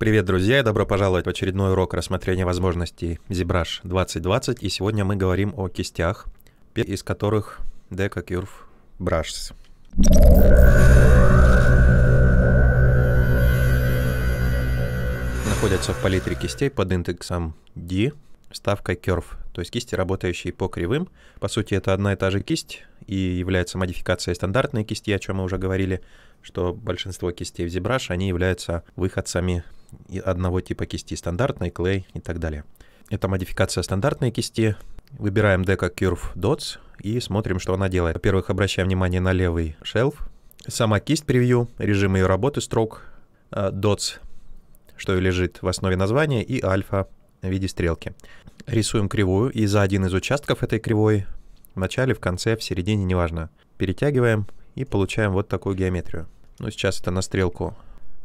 Привет, друзья, и добро пожаловать в очередной урок рассмотрения возможностей ZBrush 2020. И сегодня мы говорим о кистях, из которых Deca Curve Brushes. Находятся в палитре кистей под индексом D, ставкой Curve, то есть кисти, работающие по кривым. По сути, это одна и та же кисть и является модификацией стандартной кисти, о чем мы уже говорили, что большинство кистей в ZBrush, они являются выходцами одного типа кисти, стандартной, клей и так далее. Это модификация стандартной кисти. Выбираем дека Curve Dots и смотрим, что она делает. Во-первых, обращаем внимание на левый шелф. Сама кисть превью, режим ее работы строк, э, Dots, что и лежит в основе названия, и альфа в виде стрелки. Рисуем кривую, и за один из участков этой кривой, в начале, в конце, в середине, неважно, перетягиваем и получаем вот такую геометрию. Ну, сейчас это на стрелку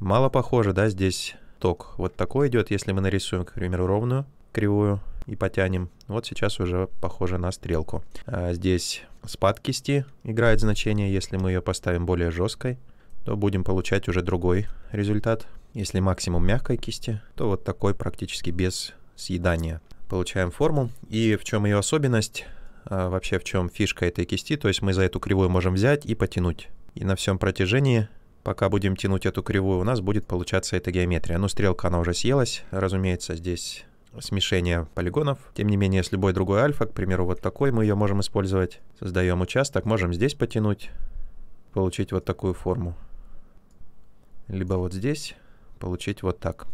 мало похоже, да, здесь поток вот такой идет, если мы нарисуем, к примеру, ровную кривую и потянем, вот сейчас уже похоже на стрелку. А здесь спад кисти играет значение, если мы ее поставим более жесткой, то будем получать уже другой результат. Если максимум мягкой кисти, то вот такой практически без съедания. Получаем форму. И в чем ее особенность? А вообще в чем фишка этой кисти? То есть мы за эту кривую можем взять и потянуть. И на всем протяжении Пока будем тянуть эту кривую, у нас будет получаться эта геометрия. Ну, стрелка, она уже съелась. Разумеется, здесь смешение полигонов. Тем не менее, с любой другой альфа, к примеру, вот такой, мы ее можем использовать. Создаем участок, можем здесь потянуть, получить вот такую форму. Либо вот здесь получить вот так.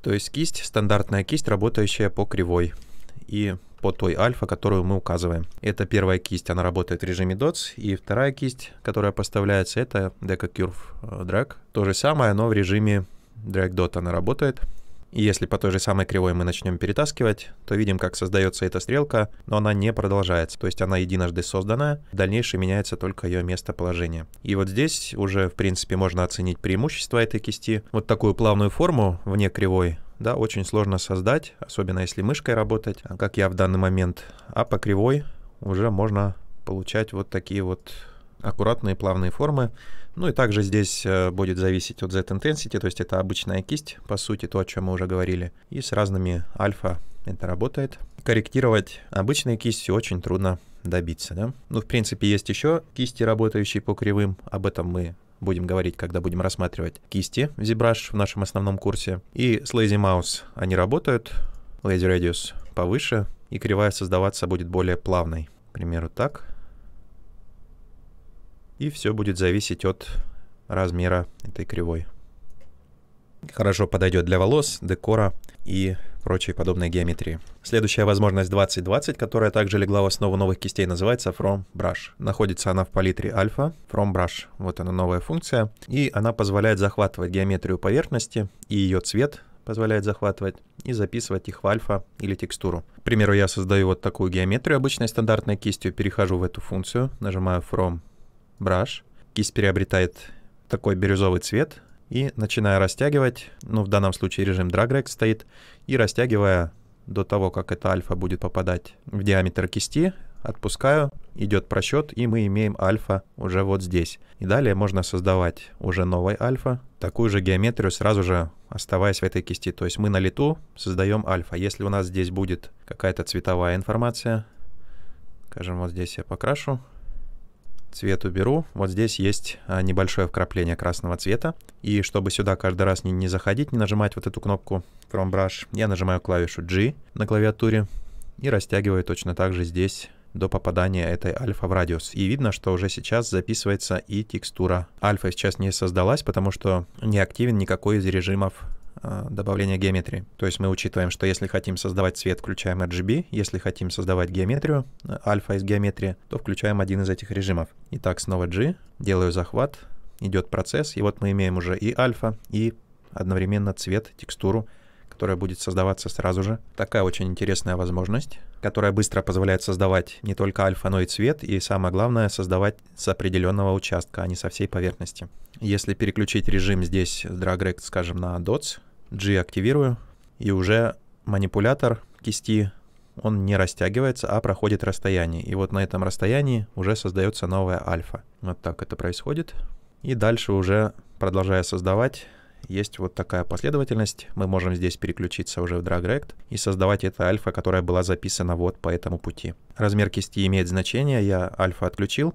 То есть кисть, стандартная кисть, работающая по кривой. И по той альфа, которую мы указываем. Это первая кисть, она работает в режиме DOTS, и вторая кисть, которая поставляется, это DecaCurve э, Drag. То же самое, но в режиме Drag Dot она работает. И если по той же самой кривой мы начнем перетаскивать, то видим, как создается эта стрелка, но она не продолжается. То есть она единожды создана, в дальнейшем меняется только ее местоположение. И вот здесь уже, в принципе, можно оценить преимущество этой кисти. Вот такую плавную форму вне кривой да, очень сложно создать, особенно если мышкой работать, а как я в данный момент. А по кривой уже можно получать вот такие вот аккуратные плавные формы. Ну и также здесь э, будет зависеть от Z-intensity, то есть это обычная кисть, по сути, то, о чем мы уже говорили. И с разными альфа это работает. Корректировать обычной кистью очень трудно добиться. Да? Ну, в принципе, есть еще кисти, работающие по кривым. Об этом мы будем говорить, когда будем рассматривать кисти в ZBrush в нашем основном курсе. И с Lazy Mouse они работают, Lazy Radius повыше, и кривая создаваться будет более плавной. К примеру, так. И все будет зависеть от размера этой кривой. Хорошо подойдет для волос, декора и прочей подобной геометрии. Следующая возможность 2020, которая также легла в основу новых кистей, называется From Brush. Находится она в палитре Alpha From Brush, вот она новая функция, и она позволяет захватывать геометрию поверхности и ее цвет позволяет захватывать и записывать их в альфа или текстуру. К примеру, я создаю вот такую геометрию обычной стандартной кистью, перехожу в эту функцию, нажимаю From Brush, кисть приобретает такой бирюзовый цвет, и начиная растягивать, ну в данном случае режим drag rack стоит, и растягивая до того, как эта альфа будет попадать в диаметр кисти, отпускаю, идет просчет, и мы имеем альфа уже вот здесь. И далее можно создавать уже новой альфа, такую же геометрию сразу же оставаясь в этой кисти. То есть мы на лету создаем альфа. Если у нас здесь будет какая-то цветовая информация, скажем, вот здесь я покрашу, цвет уберу. Вот здесь есть а, небольшое вкрапление красного цвета. И чтобы сюда каждый раз не, не заходить, не нажимать вот эту кнопку From Brush, я нажимаю клавишу G на клавиатуре и растягиваю точно так же здесь до попадания этой альфа в радиус. И видно, что уже сейчас записывается и текстура. Альфа сейчас не создалась, потому что не активен никакой из режимов Э, добавления геометрии. То есть мы учитываем, что если хотим создавать цвет, включаем RGB, если хотим создавать геометрию, э, альфа из геометрии, то включаем один из этих режимов. Итак, снова G, делаю захват, идет процесс, и вот мы имеем уже и альфа, и одновременно цвет, текстуру, которая будет создаваться сразу же. Такая очень интересная возможность которая быстро позволяет создавать не только альфа, но и цвет, и самое главное, создавать с определенного участка, а не со всей поверхности. Если переключить режим здесь с Drag скажем, на DOTS, G активирую, и уже манипулятор кисти, он не растягивается, а проходит расстояние. И вот на этом расстоянии уже создается новая альфа. Вот так это происходит. И дальше уже, продолжая создавать, есть вот такая последовательность. Мы можем здесь переключиться уже в DragRect и создавать это альфа, которая была записана вот по этому пути. Размер кисти имеет значение, я альфа отключил.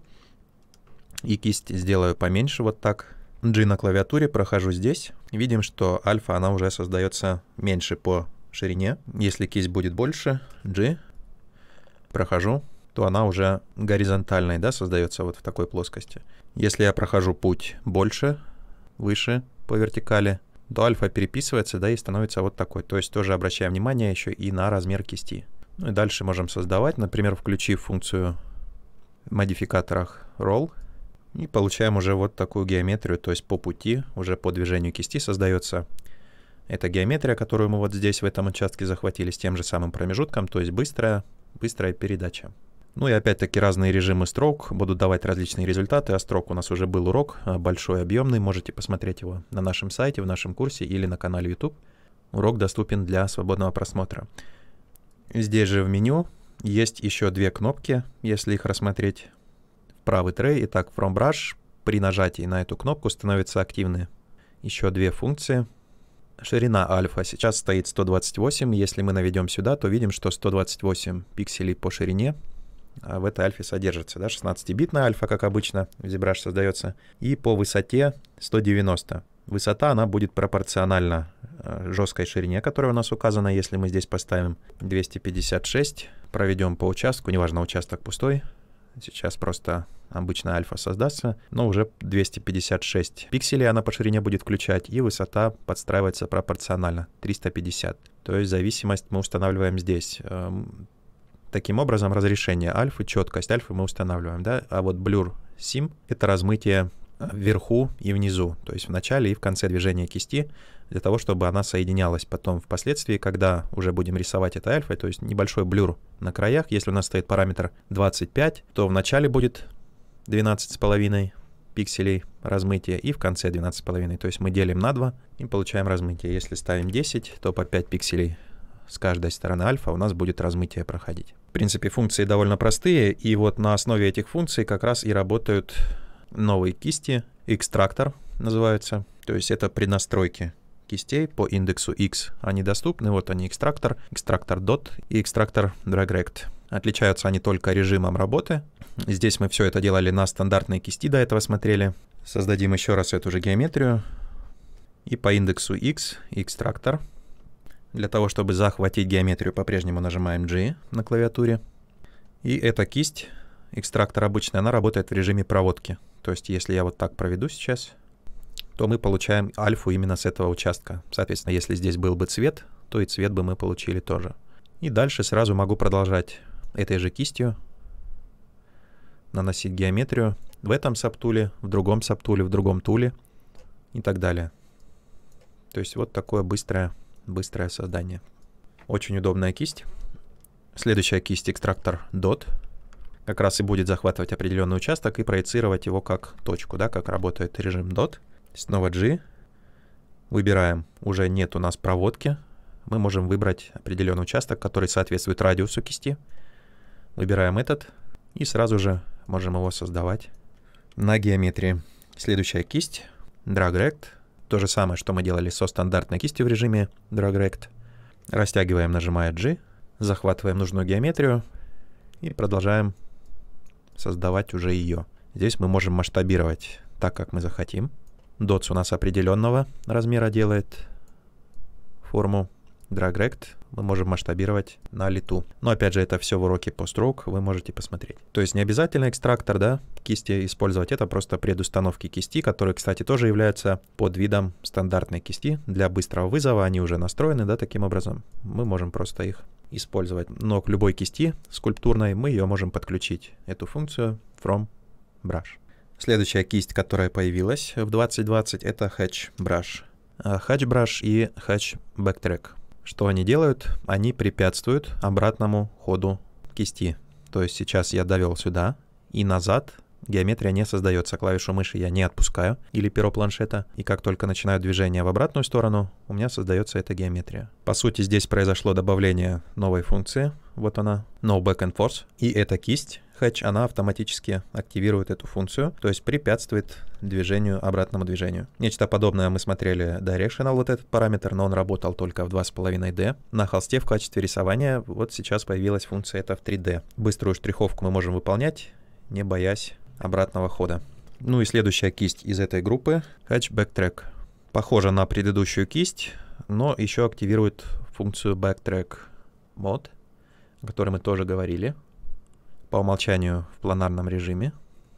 И кисть сделаю поменьше вот так. G на клавиатуре прохожу здесь. Видим, что альфа, она уже создается меньше по ширине. Если кисть будет больше, G, прохожу, то она уже горизонтальной, да, создается вот в такой плоскости. Если я прохожу путь больше, выше, по вертикали, то альфа переписывается, да, и становится вот такой. То есть тоже обращаем внимание еще и на размер кисти. Ну и дальше можем создавать, например, включив функцию в модификаторах roll, и получаем уже вот такую геометрию, то есть по пути, уже по движению кисти создается эта геометрия, которую мы вот здесь в этом участке захватили с тем же самым промежутком, то есть быстрая, быстрая передача. Ну и опять-таки разные режимы строк будут давать различные результаты, а строк у нас уже был урок, а, большой, объемный, можете посмотреть его на нашем сайте, в нашем курсе или на канале YouTube. Урок доступен для свободного просмотра. Здесь же в меню есть еще две кнопки, если их рассмотреть. В правый трей, итак, From Brush, при нажатии на эту кнопку становятся активны еще две функции. Ширина альфа сейчас стоит 128, если мы наведем сюда, то видим, что 128 пикселей по ширине — а в этой альфе содержится. Да? 16-битная альфа, как обычно, в ZBrush создается, и по высоте 190. Высота, она будет пропорциональна э, жесткой ширине, которая у нас указана, если мы здесь поставим 256, проведем по участку, неважно, участок пустой, сейчас просто обычная альфа создастся, но уже 256 пикселей она по ширине будет включать, и высота подстраивается пропорционально, 350. То есть зависимость мы устанавливаем здесь. Эм, Таким образом, разрешение альфы, четкость альфы мы устанавливаем, да, а вот blur sim — это размытие э, вверху и внизу, то есть в начале и в конце движения кисти, для того, чтобы она соединялась потом впоследствии, когда уже будем рисовать это альфой, то есть небольшой блюр на краях. Если у нас стоит параметр 25, то в начале будет 12,5 пикселей размытия и в конце 12,5, то есть мы делим на 2 и получаем размытие. Если ставим 10, то по 5 пикселей с каждой стороны альфа у нас будет размытие проходить. В принципе, функции довольно простые, и вот на основе этих функций как раз и работают новые кисти, экстрактор называется, то есть это преднастройки кистей по индексу X. Они доступны, вот они экстрактор, экстрактор dot и экстрактор dragrect. Отличаются они только режимом работы. Здесь мы все это делали на стандартные кисти, до этого смотрели. Создадим еще раз эту же геометрию. И по индексу X экстрактор для того, чтобы захватить геометрию, по-прежнему нажимаем G на клавиатуре. И эта кисть, экстрактор обычная, она работает в режиме проводки. То есть, если я вот так проведу сейчас, то мы получаем альфу именно с этого участка. Соответственно, если здесь был бы цвет, то и цвет бы мы получили тоже. И дальше сразу могу продолжать этой же кистью наносить геометрию в этом саптуле в другом саптуле в другом туле и так далее. То есть вот такое быстрое быстрое создание. Очень удобная кисть. Следующая кисть экстрактор DOT. Как раз и будет захватывать определенный участок и проецировать его как точку, да, как работает режим DOT. Снова G. Выбираем. Уже нет у нас проводки. Мы можем выбрать определенный участок, который соответствует радиусу кисти. Выбираем этот. И сразу же можем его создавать на геометрии. Следующая кисть. Drag Rect. То же самое, что мы делали со стандартной кистью в режиме Drag Rect. Растягиваем, нажимая G, захватываем нужную геометрию и продолжаем создавать уже ее. Здесь мы можем масштабировать так, как мы захотим. Dots у нас определенного размера делает форму. Drag Rect мы можем масштабировать на лету. Но опять же, это все в уроке PostRock, вы можете посмотреть. То есть не обязательно экстрактор, да, кисти использовать, это просто предустановки кисти, которые, кстати, тоже являются под видом стандартной кисти. Для быстрого вызова они уже настроены, да, таким образом. Мы можем просто их использовать. Но к любой кисти скульптурной мы ее можем подключить, эту функцию from brush. Следующая кисть, которая появилась в 2020, это Hatch Brush. А, Hatch Brush и Hatch Backtrack. Что они делают? Они препятствуют обратному ходу кисти. То есть сейчас я довел сюда и назад Геометрия не создается, клавишу мыши я не отпускаю, или перо планшета, и как только начинаю движение в обратную сторону, у меня создается эта геометрия. По сути, здесь произошло добавление новой функции, вот она, no back and force и эта кисть, Hatch, она автоматически активирует эту функцию, то есть препятствует движению, обратному движению. Нечто подобное мы смотрели Directional, вот этот параметр, но он работал только в 2,5D. На холсте в качестве рисования вот сейчас появилась функция это в 3D. Быструю штриховку мы можем выполнять, не боясь обратного хода. Ну и следующая кисть из этой группы — Hatch Backtrack. Похожа на предыдущую кисть, но еще активирует функцию Backtrack Mode, о которой мы тоже говорили, по умолчанию в планарном режиме.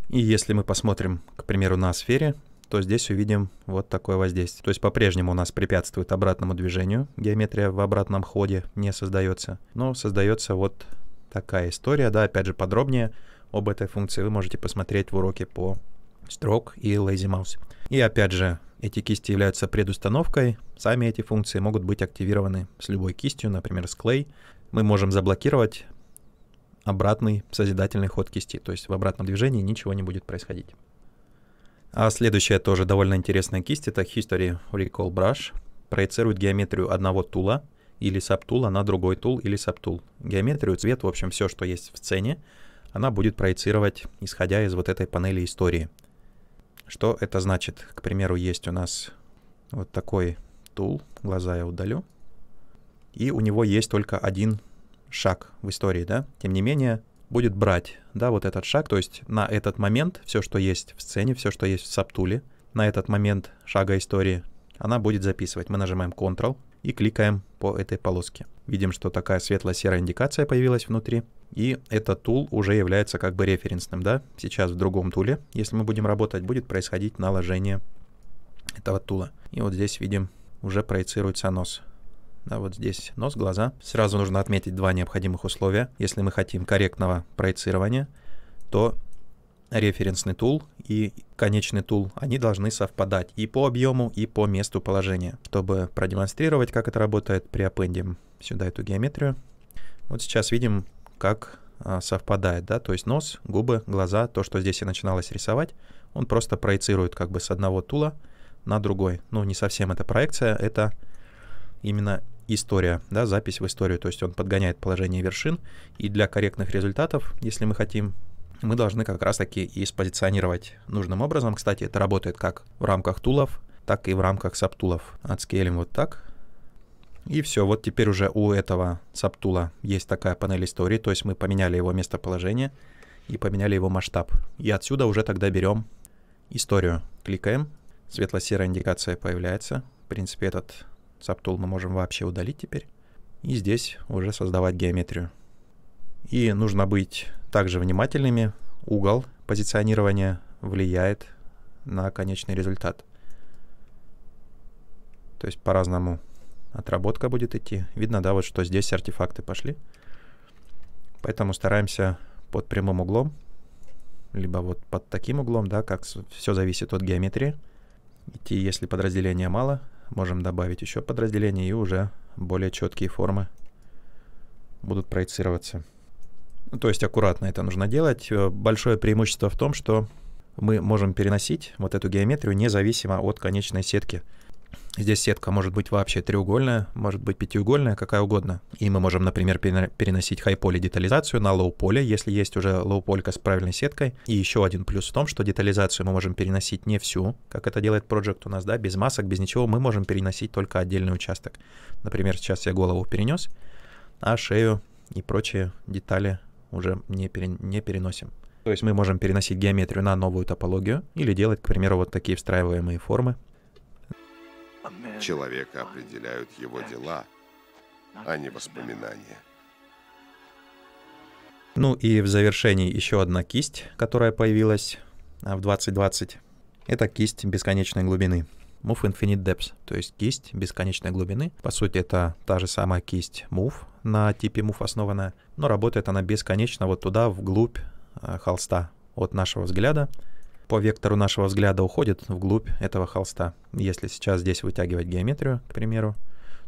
И если мы посмотрим, к примеру, на сфере, то здесь увидим вот такое воздействие. То есть по-прежнему у нас препятствует обратному движению, геометрия в обратном ходе не создается, но создается вот такая история, да, опять же подробнее — об этой функции вы можете посмотреть в уроке по строк и lazy mouse. И опять же, эти кисти являются предустановкой, сами эти функции могут быть активированы с любой кистью, например, с клей. Мы можем заблокировать обратный созидательный ход кисти, то есть в обратном движении ничего не будет происходить. А следующая тоже довольно интересная кисть, это History Recall Brush. Проецирует геометрию одного тула или сабтула на другой тул или сабтул. Геометрию, цвет, в общем, все, что есть в сцене она будет проецировать, исходя из вот этой панели истории. Что это значит? К примеру, есть у нас вот такой тул, глаза я удалю, и у него есть только один шаг в истории, да? Тем не менее, будет брать, да, вот этот шаг, то есть на этот момент все, что есть в сцене, все, что есть в сабтуле, на этот момент шага истории, она будет записывать. Мы нажимаем Ctrl и кликаем по этой полоске. Видим, что такая светло-серая индикация появилась внутри. И этот тул уже является как бы референсным, да? Сейчас в другом туле, если мы будем работать, будет происходить наложение этого тула. И вот здесь видим, уже проецируется нос. Да, вот здесь нос, глаза. Сразу нужно отметить два необходимых условия. Если мы хотим корректного проецирования, то референсный тул и конечный тул, они должны совпадать и по объему, и по месту положения. Чтобы продемонстрировать, как это работает, приаппендим сюда эту геометрию. Вот сейчас видим, как а, совпадает, да, то есть нос, губы, глаза, то, что здесь и начиналось рисовать, он просто проецирует как бы с одного тула на другой. Ну, не совсем это проекция, это именно история, да, запись в историю, то есть он подгоняет положение вершин, и для корректных результатов, если мы хотим мы должны как раз-таки и спозиционировать нужным образом. Кстати, это работает как в рамках тулов, так и в рамках саптулов. Отскейлим вот так. И все, вот теперь уже у этого саптула есть такая панель истории, то есть мы поменяли его местоположение и поменяли его масштаб. И отсюда уже тогда берем историю. Кликаем, светло-серая индикация появляется. В принципе, этот саптул мы можем вообще удалить теперь. И здесь уже создавать геометрию. И нужно быть также внимательными. Угол позиционирования влияет на конечный результат. То есть по-разному отработка будет идти. Видно, да, вот что здесь артефакты пошли. Поэтому стараемся под прямым углом, либо вот под таким углом, да, как все зависит от геометрии. Идти, если подразделения мало, можем добавить еще подразделение и уже более четкие формы будут проецироваться. Ну, то есть аккуратно это нужно делать. Э, большое преимущество в том, что мы можем переносить вот эту геометрию независимо от конечной сетки. Здесь сетка может быть вообще треугольная, может быть пятиугольная, какая угодно. И мы можем, например, переносить high-поле детализацию на low-поле, если есть уже low-полька с правильной сеткой. И еще один плюс в том, что детализацию мы можем переносить не всю, как это делает Project у нас, да, без масок, без ничего, мы можем переносить только отдельный участок. Например, сейчас я голову перенес, а шею и прочие детали уже не, пере, не переносим. То есть мы можем переносить геометрию на новую топологию или делать, к примеру, вот такие встраиваемые формы. Человека определяют его дела, а не воспоминания. Ну и в завершении еще одна кисть, которая появилась а, в 2020. Это кисть бесконечной глубины. Move Infinite Depths, то есть кисть бесконечной глубины. По сути, это та же самая кисть Move, на типе муф основана, но работает она бесконечно вот туда, вглубь э, холста от нашего взгляда. По вектору нашего взгляда уходит вглубь этого холста. Если сейчас здесь вытягивать геометрию, к примеру,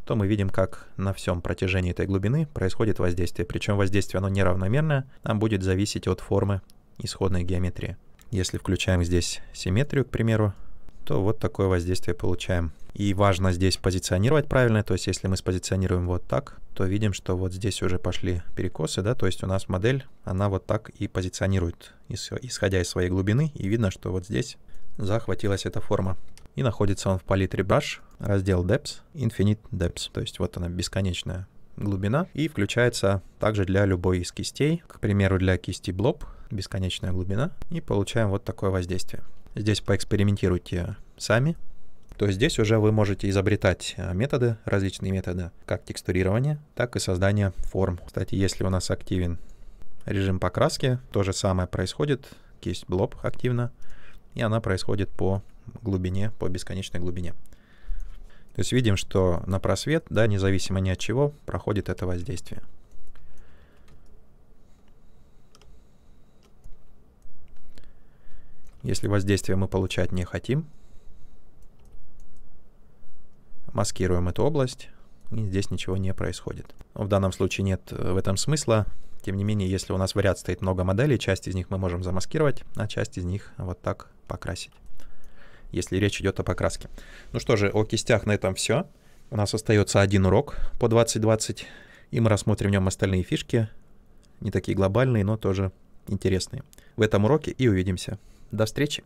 то мы видим, как на всем протяжении этой глубины происходит воздействие. Причем воздействие оно неравномерное, а будет зависеть от формы исходной геометрии. Если включаем здесь симметрию, к примеру, то вот такое воздействие получаем. И важно здесь позиционировать правильно, то есть если мы спозиционируем вот так, то видим, что вот здесь уже пошли перекосы, да, то есть у нас модель, она вот так и позиционирует, исходя из своей глубины, и видно, что вот здесь захватилась эта форма. И находится он в палитре Brush, раздел Depths, Infinite Depths, то есть вот она бесконечная глубина, и включается также для любой из кистей, к примеру, для кисти Blob, бесконечная глубина, и получаем вот такое воздействие. Здесь поэкспериментируйте сами, то здесь уже вы можете изобретать э, методы, различные методы, как текстурирование, так и создание форм. Кстати, если у нас активен режим покраски, то же самое происходит, кисть блоб активна, и она происходит по глубине, по бесконечной глубине. То есть видим, что на просвет, да, независимо ни от чего, проходит это воздействие. Если воздействие мы получать не хотим, маскируем эту область, и здесь ничего не происходит. В данном случае нет э, в этом смысла. Тем не менее, если у нас в ряд стоит много моделей, часть из них мы можем замаскировать, а часть из них вот так покрасить, если речь идет о покраске. Ну что же, о кистях на этом все. У нас остается один урок по 2020, и мы рассмотрим в нем остальные фишки, не такие глобальные, но тоже интересные. В этом уроке и увидимся. До встречи!